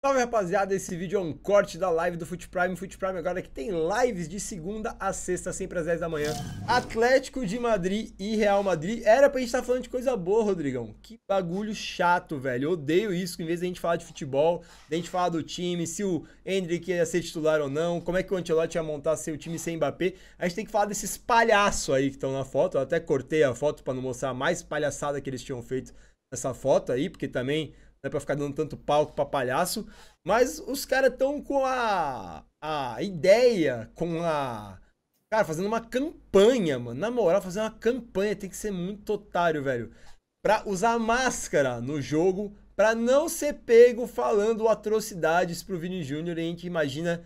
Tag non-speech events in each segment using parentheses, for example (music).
Salve rapaziada, esse vídeo é um corte da live do Foot Prime. Foot Prime agora que tem lives de segunda a sexta, sempre às 10 da manhã. Atlético de Madrid e Real Madrid. Era pra gente estar tá falando de coisa boa, Rodrigão. Que bagulho chato, velho. Eu odeio isso, que em vez de a gente falar de futebol, de a gente falar do time, se o Hendrick ia ser titular ou não, como é que o Ancelotti ia montar seu time sem Mbappé. A gente tem que falar desses palhaços aí que estão na foto. Eu até cortei a foto para não mostrar mais palhaçada que eles tinham feito nessa foto aí, porque também né, pra ficar dando tanto palco pra palhaço. Mas os caras estão com a, a ideia, com a. Cara, fazendo uma campanha, mano. Na moral, fazer uma campanha tem que ser muito otário, velho. Pra usar máscara no jogo, pra não ser pego falando atrocidades pro Vini Júnior. E a gente imagina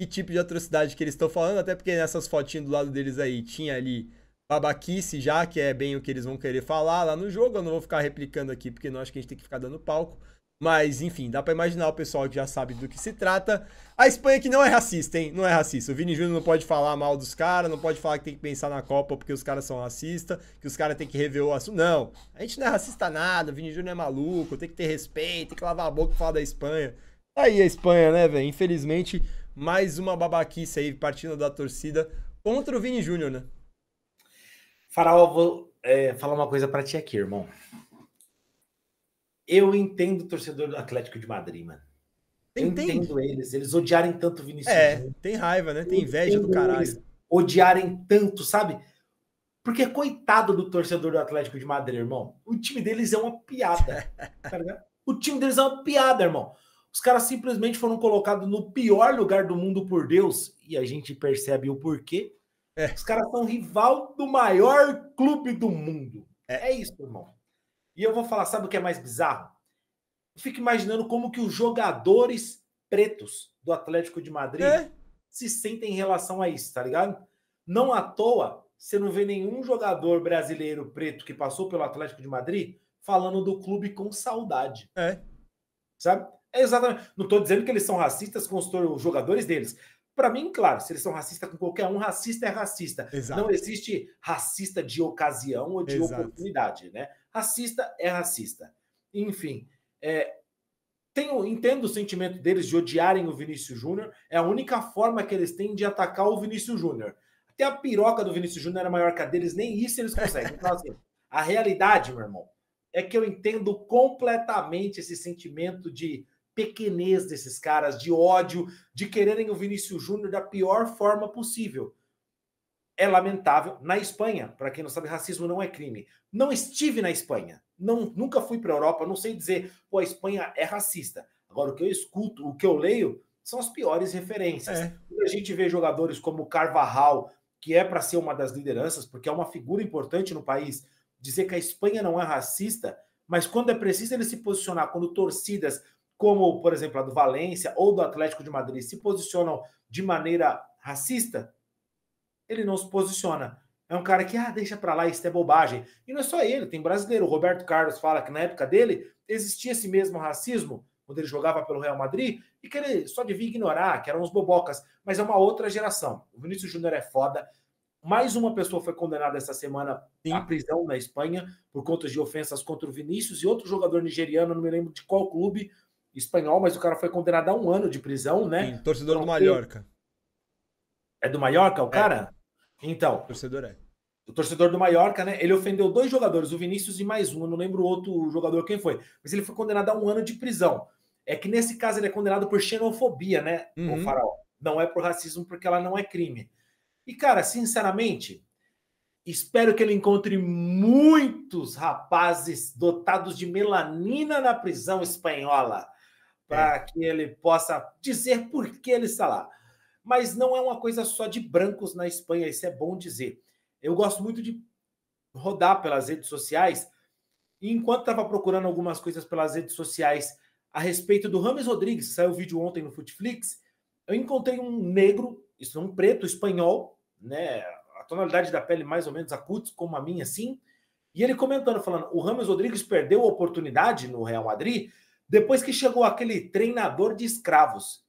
que tipo de atrocidade que eles estão falando, até porque nessas fotinhas do lado deles aí tinha ali babaquice já, que é bem o que eles vão querer falar lá no jogo. Eu não vou ficar replicando aqui, porque não acho que a gente tem que ficar dando palco. Mas, enfim, dá para imaginar o pessoal que já sabe do que se trata. A Espanha que não é racista, hein? Não é racista. O Vini Júnior não pode falar mal dos caras, não pode falar que tem que pensar na Copa porque os caras são racistas, que os caras têm que rever o assunto. Não, a gente não é racista nada, o Vini Júnior é maluco, tem que ter respeito, tem que lavar a boca e falar da Espanha. Tá aí a Espanha, né, velho? Infelizmente, mais uma babaquice aí partindo da torcida contra o Vini Júnior, né? Faraó, vou é, falar uma coisa para ti aqui, irmão. Eu entendo o torcedor do Atlético de Madrid, mano. Eu entendo eles. Eles odiarem tanto o Vinicius. É, tem raiva, né? Tem inveja do caralho. Odiarem tanto, sabe? Porque coitado do torcedor do Atlético de Madrid, irmão. O time deles é uma piada. (laughs) Tá o time deles é uma piada, irmão. Os caras simplesmente foram colocados no pior lugar do mundo por Deus. E a gente percebe o porquê é. Os caras são rival do maior clube do mundo. É. é isso, irmão. E eu vou falar, sabe o que é mais bizarro? fico imaginando como que os jogadores pretos do Atlético de Madrid é. se sentem em relação a isso, tá ligado? Não à toa, você não vê nenhum jogador brasileiro preto que passou pelo Atlético de Madrid falando do clube com saudade. É. Sabe? É exatamente. Não estou dizendo que eles são racistas com os jogadores deles. Para mim, claro, se eles são racistas com qualquer um, racista é racista. Exato. Não existe racista de ocasião ou de Exato. oportunidade, né? Racista é racista. Enfim, é, tenho, entendo o sentimento deles de odiarem o Vinícius Júnior. É a única forma que eles têm de atacar o Vinícius Júnior. Até a piroca do Vinícius Júnior era maior que a deles, nem isso eles conseguem. Então, assim, a realidade, meu irmão, é que eu entendo completamente esse sentimento de pequenez desses caras, de ódio, de quererem o Vinícius Júnior da pior forma possível. É lamentável. Na Espanha, para quem não sabe, racismo não é crime. Não estive na Espanha. Não, nunca fui para a Europa. Não sei dizer, pô, a Espanha é racista. Agora, o que eu escuto, o que eu leio, são as piores referências. É. A gente vê jogadores como Carvajal, que é para ser uma das lideranças, porque é uma figura importante no país, dizer que a Espanha não é racista, mas quando é preciso ele se posicionar, quando torcidas como, por exemplo, a do Valência ou do Atlético de Madrid, se posicionam de maneira racista, ele não se posiciona. É um cara que, ah, deixa pra lá, isso é bobagem. E não é só ele, tem brasileiro. O Roberto Carlos fala que na época dele existia esse mesmo racismo, quando ele jogava pelo Real Madrid, e que ele só devia ignorar, que eram uns bobocas. Mas é uma outra geração. O Vinícius Júnior é foda. Mais uma pessoa foi condenada essa semana em prisão na Espanha por conta de ofensas contra o Vinícius e outro jogador nigeriano, não me lembro de qual clube, espanhol, mas o cara foi condenado a um ano de prisão, né? Sim, torcedor então, do Mallorca. É do Mallorca o é. cara? É. Então. O torcedor é. O torcedor do Mallorca, né? Ele ofendeu dois jogadores, o Vinícius e mais um, eu não lembro o outro jogador quem foi, mas ele foi condenado a um ano de prisão. É que nesse caso ele é condenado por xenofobia, né? Uhum. O Não é por racismo, porque ela não é crime. E, cara, sinceramente, espero que ele encontre muitos rapazes dotados de melanina na prisão espanhola para tá? é. que ele possa dizer por que ele está lá. Mas não é uma coisa só de brancos na Espanha, isso é bom dizer. Eu gosto muito de rodar pelas redes sociais, e enquanto estava procurando algumas coisas pelas redes sociais a respeito do Rames Rodrigues, saiu o vídeo ontem no Footflix, eu encontrei um negro, isso é um preto espanhol, né, a tonalidade da pele mais ou menos acuta como a minha assim, e ele comentando falando: "O Rames Rodrigues perdeu a oportunidade no Real Madrid depois que chegou aquele treinador de escravos,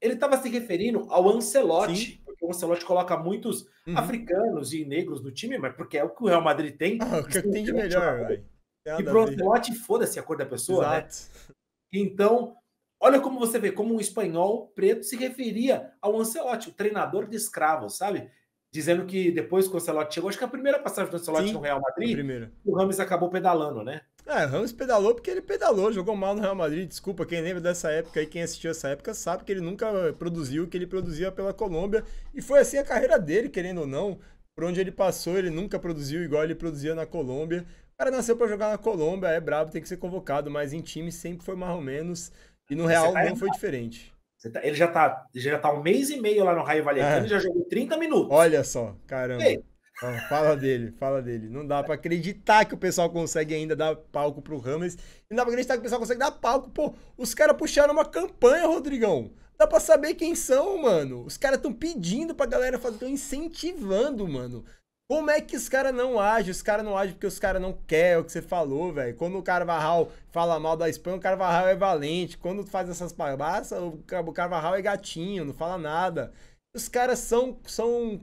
ele estava se referindo ao Ancelotti, Sim. porque o Ancelotti coloca muitos uhum. africanos e negros no time, mas porque é o que o Real Madrid tem. Ah, o que tem de melhor, velho. E pro Ancelotti, foda-se a cor da pessoa, né? Exato. né? Então, olha como você vê como um espanhol preto se referia ao Ancelotti, o treinador de escravos, sabe? dizendo que depois que o Ancelotti chegou, acho que a primeira passagem do Ancelotti Sim, no Real Madrid, o Rames acabou pedalando, né? É, o Ramos pedalou porque ele pedalou, jogou mal no Real Madrid. Desculpa, quem lembra dessa época e quem assistiu essa época sabe que ele nunca produziu o que ele produzia pela Colômbia. E foi assim a carreira dele, querendo ou não. Por onde ele passou, ele nunca produziu igual ele produzia na Colômbia. O cara nasceu para jogar na Colômbia, é brabo, tem que ser convocado, mas em time sempre foi mais ou menos. E no Real não foi diferente. Tá, ele já tá, já tá um mês e meio lá no Raio Vallecano é. e já jogou 30 minutos. Olha só, caramba. Então, fala dele, fala dele. Não dá para acreditar que o pessoal consegue ainda dar palco pro Ramos. Não dá pra acreditar que o pessoal consegue dar palco. Pô, os caras puxaram uma campanha, Rodrigão. Dá pra saber quem são, mano. Os caras tão pedindo pra galera fazer, tão incentivando, mano. Como é que os caras não agem? Os caras não agem porque os caras não querem, é o que você falou, velho. Quando o Carvajal fala mal da Espanha, o Carvajal é valente. Quando faz essas palhaças, o Carvajal é gatinho, não fala nada. Os caras são. são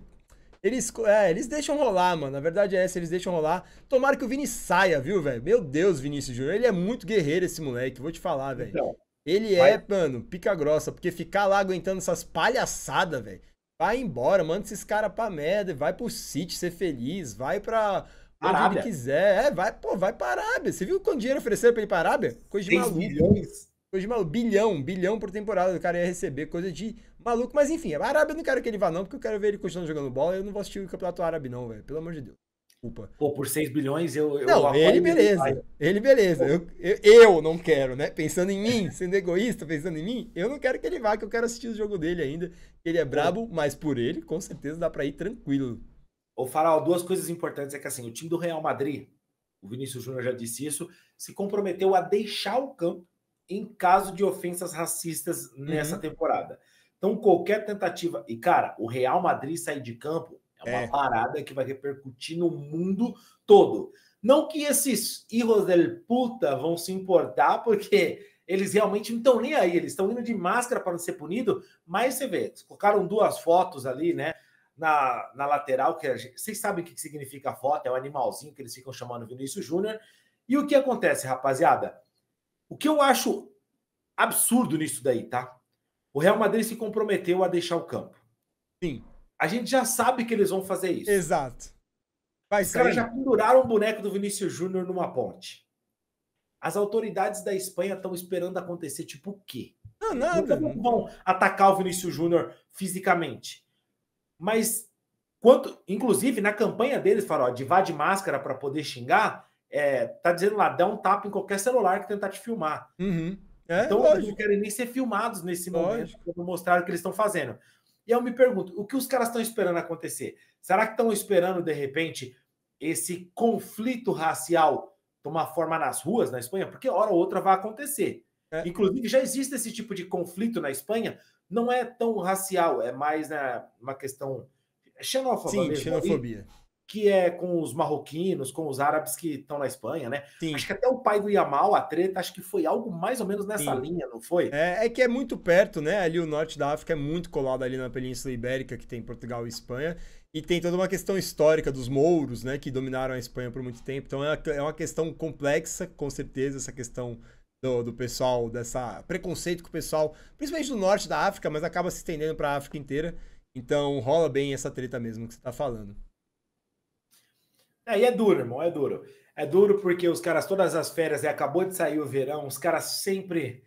eles, é, eles deixam rolar, mano. Na verdade é essa, eles deixam rolar. Tomara que o Vini saia, viu, velho? Meu Deus, Vinícius Júnior. Ele é muito guerreiro, esse moleque, vou te falar, velho. Então, ele vai... é, mano, pica grossa, porque ficar lá aguentando essas palhaçadas, velho. Vai embora, manda esses caras pra merda, vai pro City ser feliz, vai pra onde Arábia. ele quiser. É, vai, pô, vai pra Arábia. Você viu quanto dinheiro ofereceram pra ele pra Arábia? Coisa de maluco. milhões? Coisa de maluco. Bilhão, bilhão por temporada o cara ia receber, coisa de maluco. Mas enfim, a Arábia eu não quero que ele vá não, porque eu quero ver ele continuando jogando bola. Eu não vou assistir o Campeonato Árabe não, velho, pelo amor de Deus desculpa. Pô, por 6 bilhões eu. eu não, ele beleza. Ele, beleza. Eu, eu, eu, não quero, né? Pensando em mim, (laughs) sendo egoísta, pensando em mim, eu não quero que ele vá, que eu quero assistir o jogo dele ainda. Ele é brabo, é. mas por ele, com certeza dá pra ir tranquilo. Ô, Farol, duas coisas importantes é que assim, o time do Real Madrid, o Vinícius Júnior já disse isso, se comprometeu a deixar o campo em caso de ofensas racistas nessa uhum. temporada. Então, qualquer tentativa. E, cara, o Real Madrid sair de campo é uma é. parada que vai repercutir no mundo todo. Não que esses hijos del puta vão se importar, porque eles realmente não estão nem aí, eles estão indo de máscara para não ser punido, mas você vê, colocaram duas fotos ali, né? Na, na lateral, que gente, vocês sabem o que significa a foto, é o um animalzinho que eles ficam chamando Vinícius Júnior. E o que acontece, rapaziada? O que eu acho absurdo nisso daí, tá? O Real Madrid se comprometeu a deixar o campo. Sim a gente já sabe que eles vão fazer isso. Exato. Vai Os caras já penduraram o boneco do Vinícius Júnior numa ponte. As autoridades da Espanha estão esperando acontecer tipo o quê? Não, nada. Não né? vão atacar o Vinícius Júnior fisicamente. Mas quanto, inclusive na campanha deles, falaram, ó, de vá de máscara para poder xingar, é, tá dizendo lá, dá um tapa em qualquer celular que tentar te filmar. Uhum. É, então lógico. eles não querem nem ser filmados nesse momento para mostrar o que eles estão fazendo. E eu me pergunto, o que os caras estão esperando acontecer? Será que estão esperando, de repente, esse conflito racial tomar forma nas ruas na Espanha? Porque hora ou outra vai acontecer. É. Inclusive, já existe esse tipo de conflito na Espanha, não é tão racial, é mais né, uma questão xenófoba. Sim, mesmo. xenofobia. E que é com os marroquinos, com os árabes que estão na Espanha, né? Sim. Acho que até o pai do Yamal, a treta, acho que foi algo mais ou menos nessa Sim. linha, não foi? É, é, que é muito perto, né? Ali o norte da África é muito colado ali na Península Ibérica, que tem Portugal e Espanha. E tem toda uma questão histórica dos mouros, né? Que dominaram a Espanha por muito tempo. Então é uma, é uma questão complexa, com certeza, essa questão do, do, pessoal, dessa preconceito que o pessoal, principalmente do norte da África, mas acaba se estendendo para a África inteira. Então rola bem essa treta mesmo que você está falando. É, e é duro, irmão, é duro. É duro porque os caras, todas as férias, acabou de sair o verão, os caras sempre.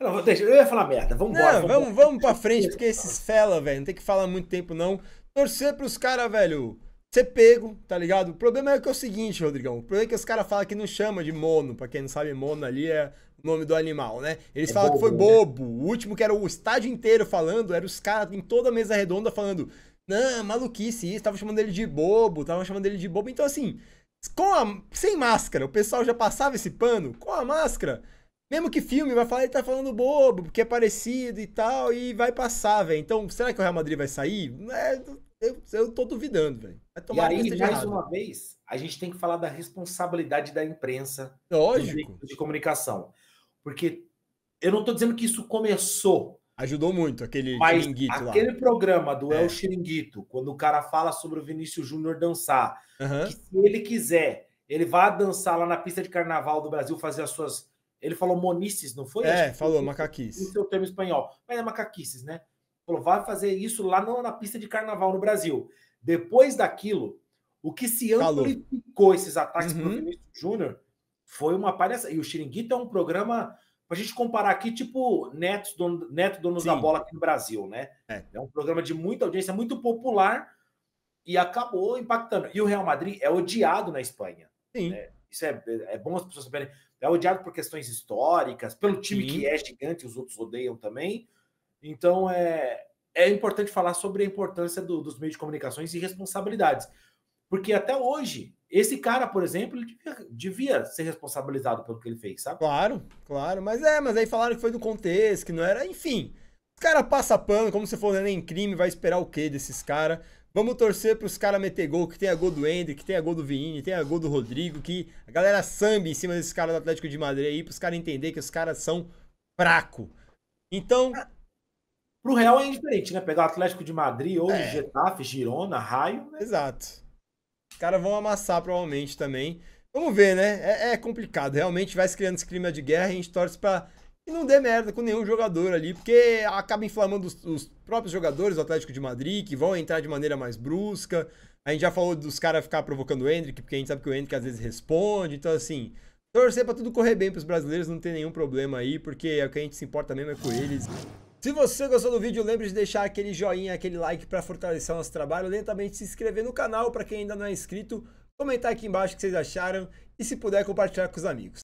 Não, deixa, eu ia falar merda, vamos embora. Vamos, vamos, vamos pra frente, porque esses fela, velho, não tem que falar muito tempo, não. Torcer pros caras, velho, ser pego, tá ligado? O problema é que é o seguinte, Rodrigão. O problema é que os caras falam que não chama de mono, pra quem não sabe, mono ali é o nome do animal, né? Eles é falam bobo, que foi bobo. Né? O último que era o estádio inteiro falando, era os caras em toda a mesa redonda falando não, é maluquice isso, tava chamando ele de bobo, tava chamando ele de bobo. Então, assim, com a, sem máscara, o pessoal já passava esse pano, com a máscara, mesmo que filme, vai falar, ele tá falando bobo, porque é parecido e tal, e vai passar, velho. Então, será que o Real Madrid vai sair? É, eu, eu tô duvidando, velho. E aí, mais uma vez, a gente tem que falar da responsabilidade da imprensa. Lógico. De comunicação. Porque eu não tô dizendo que isso começou Ajudou muito aquele Mas chiringuito aquele lá. programa do é. El Chiringuito, quando o cara fala sobre o Vinícius Júnior dançar, uhum. que se ele quiser, ele vai dançar lá na pista de carnaval do Brasil, fazer as suas. Ele falou monices, não foi? É, falou macaquices. No seu é termo espanhol. Mas é macaquices, né? Falou, vai fazer isso lá na pista de carnaval no Brasil. Depois daquilo, o que se amplificou esses ataques uhum. o Vinícius Júnior foi uma palhaçada. E o Chiringuito é um programa para a gente comparar aqui, tipo Neto, dono, Neto Donos Sim. da Bola aqui no Brasil, né? É. é. um programa de muita audiência, muito popular e acabou impactando. E o Real Madrid é odiado na Espanha. Sim. Né? Isso é, é bom as pessoas saberem. É odiado por questões históricas, pelo time Sim. que é gigante, os outros odeiam também. Então é, é importante falar sobre a importância do, dos meios de comunicações e responsabilidades. Porque até hoje, esse cara, por exemplo, devia, devia, ser responsabilizado pelo que ele fez, sabe? Claro, claro. Mas é, mas aí falaram que foi do contexto, que não era. Enfim, os caras passam pano, como se fosse nem né, crime, vai esperar o quê desses caras? Vamos torcer para os caras meter gol, que tem a gol do Ender, que tem a gol do Vini, tem a gol do Rodrigo, que a galera Samba em cima desses caras do Atlético de Madrid aí, para os caras entender que os caras são fraco. Então, é, Pro Real é indiferente, né? Pegar o Atlético de Madrid ou é. Getafe, Girona, Raio. Né? Exato. Os caras vão amassar provavelmente também. Vamos ver, né? É, é, complicado. Realmente vai se criando esse clima de guerra e a gente torce pra que não dê merda com nenhum jogador ali, porque acaba inflamando os, os próprios jogadores do Atlético de Madrid, que vão entrar de maneira mais brusca. A gente já falou dos caras ficar provocando o Hendrick, porque a gente sabe que o Hendrick às vezes responde. Então, assim, torcer para tudo correr bem para os brasileiros não tem nenhum problema aí, porque é o que a gente se importa mesmo é com eles. Se você gostou do vídeo, lembre de deixar aquele joinha, aquele like para fortalecer o nosso trabalho, lentamente se inscrever no canal para quem ainda não é inscrito, comentar aqui embaixo o que vocês acharam e se puder compartilhar com os amigos.